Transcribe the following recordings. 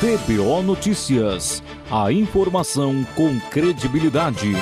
TBO Notícias. A informação com credibilidade.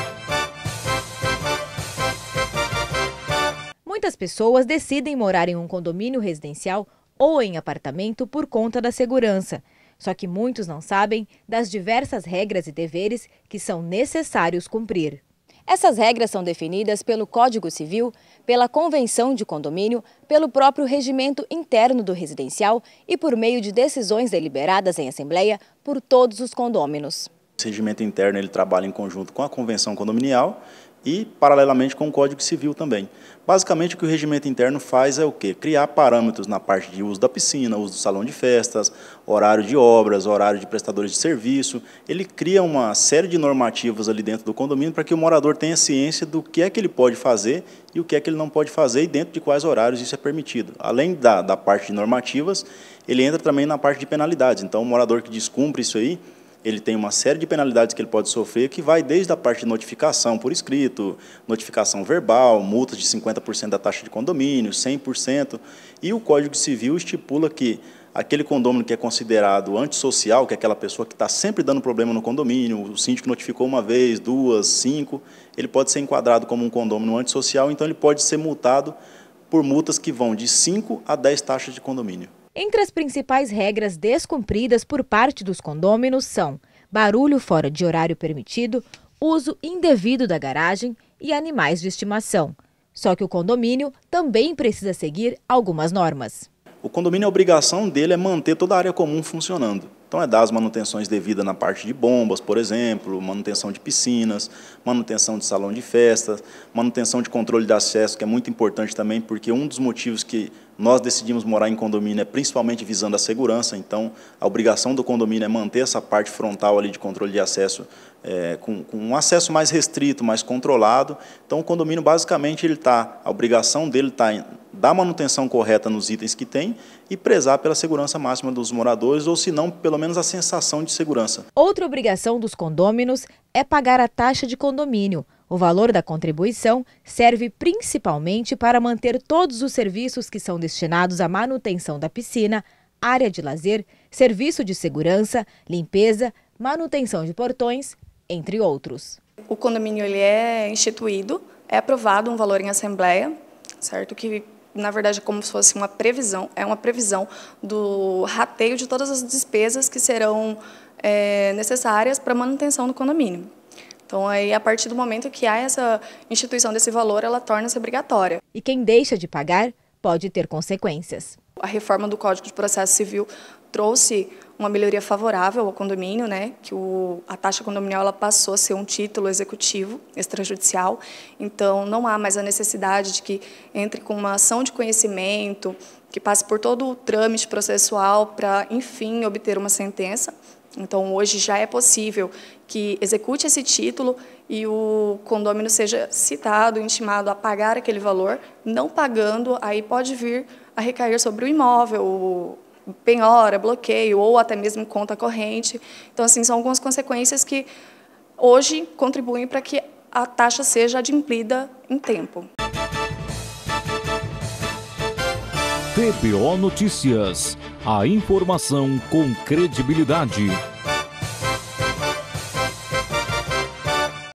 Muitas pessoas decidem morar em um condomínio residencial ou em apartamento por conta da segurança. Só que muitos não sabem das diversas regras e deveres que são necessários cumprir. Essas regras são definidas pelo Código Civil, pela Convenção de Condomínio, pelo próprio regimento interno do residencial e por meio de decisões deliberadas em assembleia por todos os condôminos. Esse regimento interno ele trabalha em conjunto com a Convenção Condominial e, paralelamente, com o Código Civil também. Basicamente, o que o regimento interno faz é o quê? Criar parâmetros na parte de uso da piscina, uso do salão de festas, horário de obras, horário de prestadores de serviço. Ele cria uma série de normativas ali dentro do condomínio para que o morador tenha ciência do que é que ele pode fazer e o que é que ele não pode fazer e dentro de quais horários isso é permitido. Além da, da parte de normativas, ele entra também na parte de penalidades. Então, o morador que descumpre isso aí, ele tem uma série de penalidades que ele pode sofrer, que vai desde a parte de notificação por escrito, notificação verbal, multas de 50% da taxa de condomínio, 100%. E o Código Civil estipula que aquele condomínio que é considerado antissocial, que é aquela pessoa que está sempre dando problema no condomínio, o síndico notificou uma vez, duas, cinco, ele pode ser enquadrado como um condomínio antissocial, então ele pode ser multado por multas que vão de 5 a 10 taxas de condomínio. Entre as principais regras descumpridas por parte dos condôminos são barulho fora de horário permitido, uso indevido da garagem e animais de estimação. Só que o condomínio também precisa seguir algumas normas. O condomínio, a obrigação dele é manter toda a área comum funcionando. Então, é dar as manutenções devidas na parte de bombas, por exemplo, manutenção de piscinas, manutenção de salão de festas, manutenção de controle de acesso, que é muito importante também, porque um dos motivos que nós decidimos morar em condomínio é principalmente visando a segurança, então a obrigação do condomínio é manter essa parte frontal ali de controle de acesso é, com, com, um acesso mais restrito, mais controlado. Então, o condomínio, basicamente, ele tá, a obrigação dele está dar manutenção correta nos itens que tem e prezar pela segurança máxima dos moradores, ou se não, pelo menos a sensação de segurança. Outra obrigação dos condôminos é pagar a taxa de condomínio. O valor da contribuição serve principalmente para manter todos os serviços que são destinados à manutenção da piscina, área de lazer, serviço de segurança, limpeza, manutenção de portões, entre outros. O condomínio ele é instituído, é aprovado um valor em assembleia, certo? Que na verdade, é como se fosse uma previsão, é uma previsão do rateio de todas as despesas que serão é, necessárias para a manutenção do condomínio. Então, aí, a partir do momento que há essa instituição desse valor, ela torna-se obrigatória. E quem deixa de pagar pode ter consequências. A reforma do Código de Processo Civil trouxe uma melhoria favorável ao condomínio, né, que o, a taxa condominial ela passou a ser um título executivo extrajudicial, então não há mais a necessidade de que entre com uma ação de conhecimento, que passe por todo o trâmite processual para, enfim, obter uma sentença. Então, hoje já é possível que execute esse título e o condômino seja citado, intimado a pagar aquele valor, não pagando, aí pode vir a recair sobre o imóvel, penhora, bloqueio ou até mesmo conta corrente. Então, assim, são algumas consequências que hoje contribuem para que a taxa seja adimplida em tempo. TBO Notícias. A informação com credibilidade.